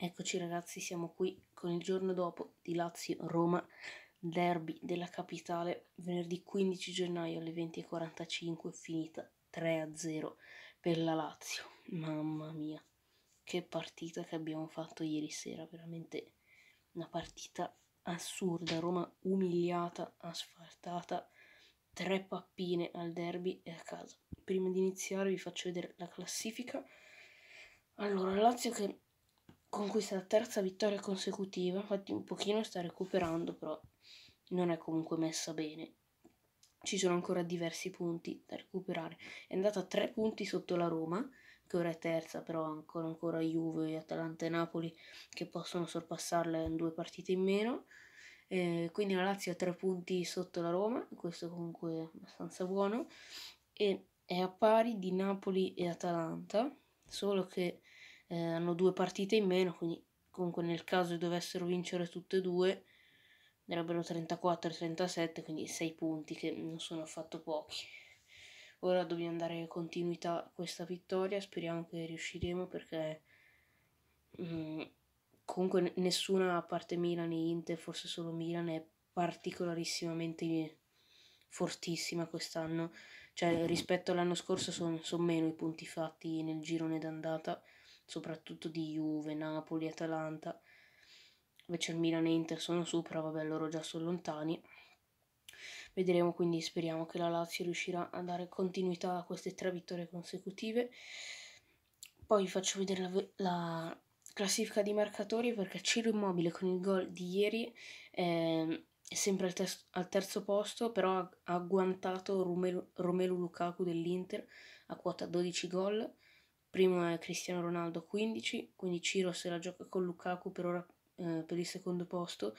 Eccoci ragazzi, siamo qui con il giorno dopo di Lazio-Roma, derby della capitale, venerdì 15 gennaio alle 20.45, finita 3-0 per la Lazio. Mamma mia, che partita che abbiamo fatto ieri sera, veramente una partita assurda, Roma umiliata, asfaltata, tre pappine al derby e a casa. Prima di iniziare vi faccio vedere la classifica. Allora, Lazio che conquista la terza vittoria consecutiva, infatti un pochino sta recuperando, però non è comunque messa bene. Ci sono ancora diversi punti da recuperare. È andata a tre punti sotto la Roma, che ora è terza, però ancora, ancora Juve, Atalanta e Napoli che possono sorpassarla in due partite in meno. Eh, quindi la Lazio ha tre punti sotto la Roma, questo comunque è abbastanza buono, e è a pari di Napoli e Atalanta, solo che eh, hanno due partite in meno, quindi comunque nel caso dovessero vincere tutte e due sarebbero 34 e 37, quindi 6 punti che non sono affatto pochi. Ora dobbiamo dare continuità a questa vittoria, speriamo che riusciremo perché mh, mm, comunque nessuna a parte Milan e Inter, forse solo Milan è particolarissimamente fortissima quest'anno, cioè rispetto all'anno scorso sono son meno i punti fatti nel girone d'andata soprattutto di Juve, Napoli, Atalanta. Invece il Milan e Inter sono sopra, vabbè, loro già sono lontani. Vedremo quindi, speriamo che la Lazio riuscirà a dare continuità a queste tre vittorie consecutive. Poi vi faccio vedere la, la, classifica di marcatori perché Ciro Immobile con il gol di ieri eh, è sempre al, tes- al, terzo posto, però ha, ha agguantato Romelu, Romelu Lukaku dell'Inter a quota 12 gol primo è Cristiano Ronaldo 15, quindi Ciro se la gioca con Lukaku per ora eh, per il secondo posto,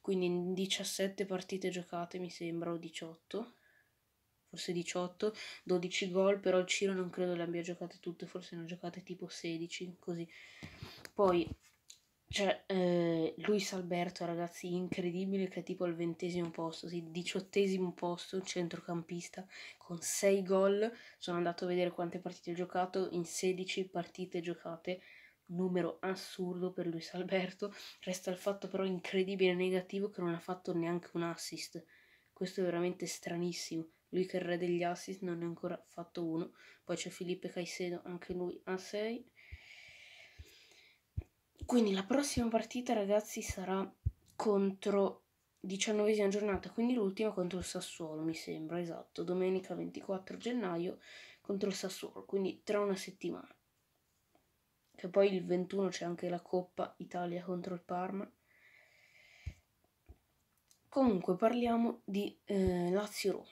quindi in 17 partite giocate mi sembra o 18, forse 18, 12 gol, però Ciro non credo le abbia giocate tutte, forse ne ha giocate tipo 16, così. Poi cioè, eh, Luis Alberto, ragazzi, incredibile che è tipo al ventesimo posto, sì, diciottesimo posto, centrocampista, con 6 gol. Sono andato a vedere quante partite ha giocato, in 16 partite giocate, numero assurdo per Luis Alberto. Resta il fatto però incredibile e negativo che non ha fatto neanche un assist. Questo è veramente stranissimo. Lui che è il re degli assist non ne ha ancora fatto uno. Poi c'è Filipe Caicedo, anche lui a 6 quindi la prossima partita, ragazzi, sarà contro diciannovesima giornata, quindi l'ultima contro il Sassuolo, mi sembra, esatto, domenica 24 gennaio contro il Sassuolo, quindi tra una settimana. Che poi il 21 c'è anche la Coppa Italia contro il Parma. Comunque parliamo di eh, Lazio-Roma.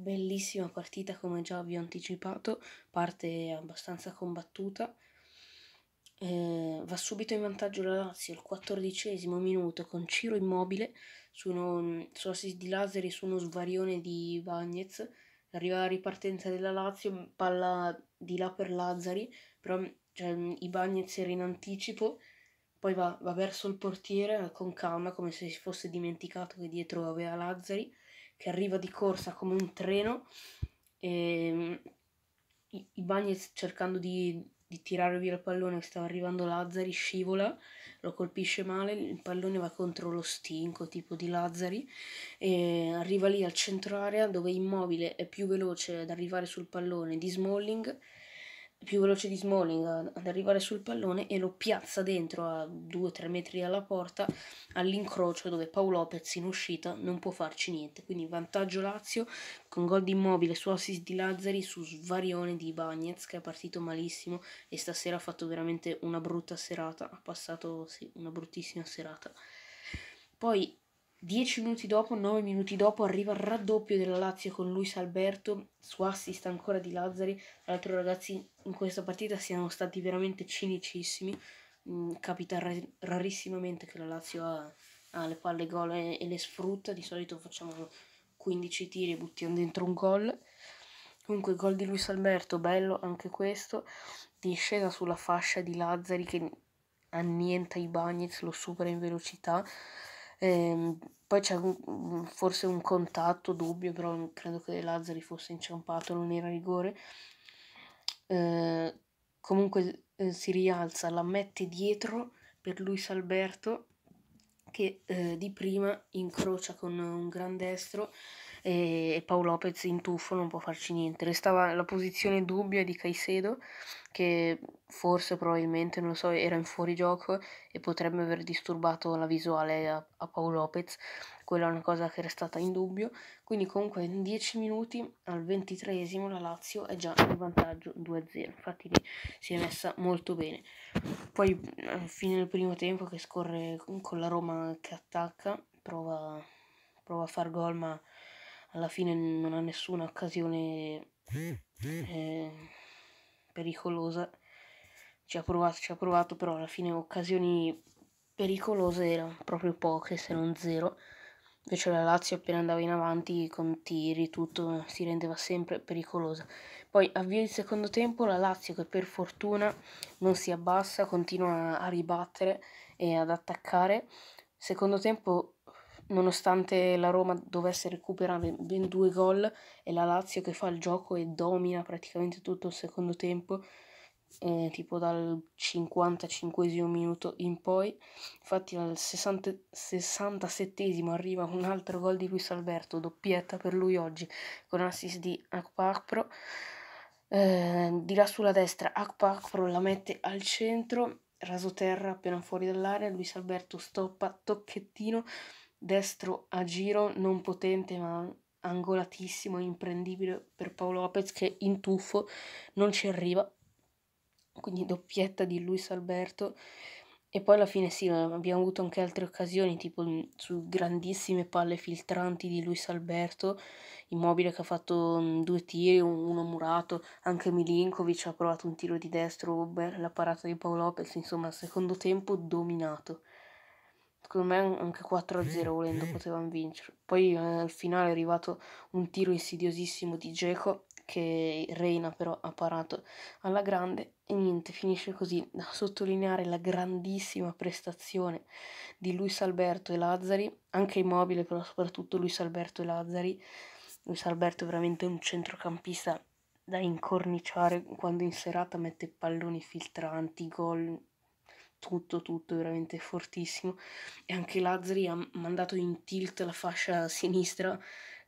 Bellissima partita come già vi ho anticipato, parte abbastanza combattuta. Eh, va subito in vantaggio la Lazio al quattordicesimo minuto con Ciro immobile su, uno, su assist di Lazzari su uno svarione di Bagnez. Arriva la ripartenza della Lazio, palla di là per Lazzari, però cioè, Bagnez era in anticipo, poi va, va, verso il portiere con calma come se si fosse dimenticato che dietro aveva Lazzari, che arriva di corsa come un treno. E, ehm, Ibagnez cercando di di tirare via il pallone stava arrivando Lazzari, scivola, lo colpisce male, il pallone va contro lo stinco tipo di Lazzari e arriva lì al centro area dove Immobile è più veloce ad arrivare sul pallone di Smalling più veloce di Smalling ad arrivare sul pallone e lo piazza dentro a 2-3 metri dalla porta all'incrocio dove Paolo Lopez in uscita non può farci niente. Quindi vantaggio Lazio con gol di Immobile su assist di Lazzari su svarione di Bagnez che è partito malissimo e stasera ha fatto veramente una brutta serata, ha passato sì, una bruttissima serata. Poi 10 minuti dopo, 9 minuti dopo, arriva il raddoppio della Lazio con Luis Alberto, su assist ancora di Lazzari. Tra l'altro ragazzi, in questa partita siamo stati veramente cinicissimi. Mm, capita rar- rarissimamente che la Lazio ha, ha le palle gol e, e le sfrutta, di solito facciamo 15 tiri e buttiamo dentro un gol. Comunque, gol di Luis Alberto, bello anche questo. Discesa sulla fascia di Lazzari che annienta i Bagnets, lo supera in velocità. E, ehm, poi c'è un, forse un contatto, dubbio, però credo che Lazzari fosse inciampato, non era rigore. Eh, comunque eh, si rialza, la mette dietro per Luis Alberto che eh, di prima incrocia con un gran destro e Paolo Lopez in tuffo non può farci niente. Restava la posizione dubbia di Caicedo che forse probabilmente, non lo so, era in fuorigioco e potrebbe aver disturbato la visuale a, a Paolo Lopez. Quella è una cosa che era stata in dubbio. Quindi comunque in 10 minuti al 23esimo la Lazio è già in vantaggio 2-0. Infatti lì si è messa molto bene. Poi eh, fine del primo tempo che scorre con la Roma che attacca, prova, prova a far gol ma alla fine non ha nessuna occasione mm, mm. eh, pericolosa. Ci ha provato, ci ha provato, però alla fine occasioni pericolose erano proprio poche, se non zero. Invece la Lazio appena andava in avanti con tiri, tutto si rendeva sempre pericolosa. Poi avvia il secondo tempo, la Lazio che per fortuna non si abbassa, continua a ribattere e ad attaccare. Secondo tempo nonostante la Roma dovesse recuperare ben due gol e la Lazio che fa il gioco e domina praticamente tutto il secondo tempo, eh, tipo dal 55 minuto in poi. Infatti al 67 arriva un altro gol di Luis Alberto, doppietta per lui oggi, con assist di Akpakpro. Eh, di là sulla destra Akpakpro la mette al centro, raso terra appena fuori dall'area, Luis Alberto stoppa, tocchettino, destro a giro non potente ma angolatissimo, imprendibile per Paolo Lopez che in tuffo non ci arriva. Quindi doppietta di Luis Alberto. E poi alla fine sì, abbiamo avuto anche altre occasioni, tipo su grandissime palle filtranti di Luis Alberto, immobile che ha fatto mm, due tiri, uno murato, anche Milinkovic ha provato un tiro di destro, la parata di Paolo Lopez, insomma, secondo tempo dominato secondo me anche 4-0 volendo potevano vincere. Poi eh, al finale è arrivato un tiro insidiosissimo di Geco che Reina però ha parato alla grande e niente, finisce così da sottolineare la grandissima prestazione di Luis Alberto e Lazzari, anche Immobile però soprattutto Luis Alberto e Lazzari. Luis Alberto è veramente un centrocampista da incorniciare quando in serata mette palloni filtranti, gol tutto, tutto veramente fortissimo. E anche Lazzari ha mandato in tilt la fascia sinistra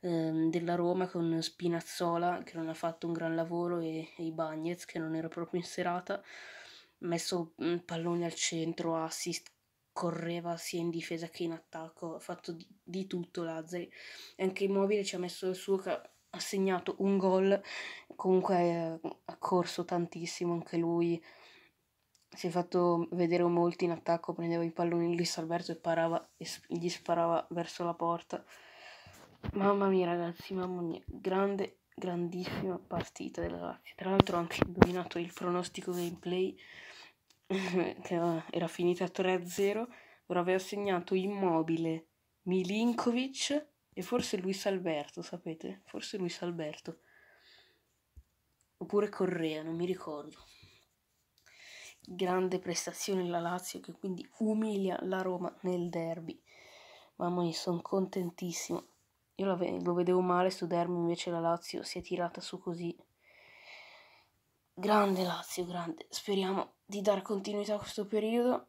ehm, della Roma con Spinazzola che non ha fatto un gran lavoro e, e Bagnez che non era proprio in serata. Messo mh, mm, palloni al centro, assist, correva sia in difesa che in attacco, ha fatto di, di tutto Lazzari. E Anche Immobile ci ha messo il suo... Ca- ha segnato un gol, comunque eh, ha corso tantissimo anche lui, si è fatto vedere molto in attacco, prendeva i palloni Luis Alberto e, parava, e gli sparava verso la porta. Mamma mia ragazzi, mamma mia, grande, grandissima partita della Lazio. Tra l'altro ho anche indovinato il pronostico gameplay che era finita 3-0, ora aveva segnato Immobile, Milinkovic e forse Luis Alberto, sapete? Forse Luis Alberto. Oppure Correa, non mi ricordo grande prestazione la Lazio che quindi umilia la Roma nel derby. Mamma mia, sono contentissimo. Io lo vedevo male su derby, invece la Lazio si è tirata su così. Grande Lazio, grande. Speriamo di dar continuità a questo periodo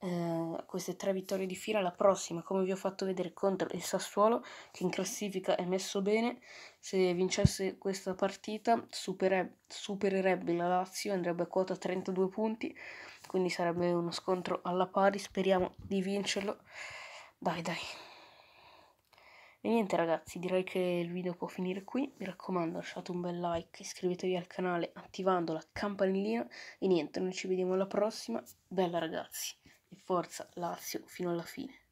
eh, queste tre vittorie di fila, la prossima, come vi ho fatto vedere, contro il Sassuolo, che in classifica è messo bene, se vincesse questa partita supereb- supererebbe la Lazio, andrebbe a quota 32 punti, quindi sarebbe uno scontro alla pari, speriamo di vincerlo. Dai, dai. E niente ragazzi, direi che il video può finire qui, mi raccomando lasciate un bel like, iscrivetevi al canale attivando la campanellina e niente, noi ci vediamo alla prossima, bella ragazzi! e forza Lazio fino alla fine.